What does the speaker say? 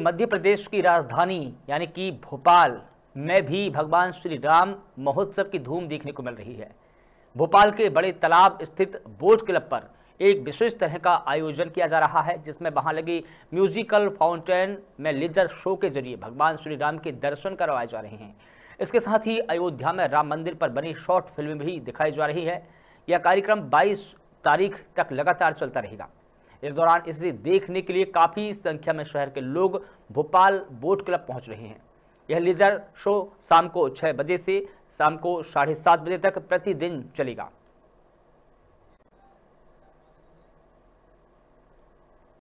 मध्य प्रदेश की राजधानी यानी कि भोपाल में भी भगवान श्री राम महोत्सव की धूम देखने को मिल रही है भोपाल के बड़े तालाब स्थित बोट क्लब पर एक विशेष तरह का आयोजन किया जा रहा है जिसमें वहां लगी म्यूजिकल फाउंटेन में लेजर शो के जरिए भगवान श्री राम के दर्शन करवाए जा रहे हैं इसके साथ ही अयोध्या में राम मंदिर पर बनी शॉर्ट फिल्म भी दिखाई जा रही है यह कार्यक्रम 22 तारीख तक लगातार चलता रहेगा इस दौरान इसे देखने के लिए काफ़ी संख्या में शहर के लोग भोपाल बोट क्लब पहुँच रहे हैं यह लेजर शो शाम को छः बजे से शाम को साढ़े सात बजे तक प्रतिदिन चलेगा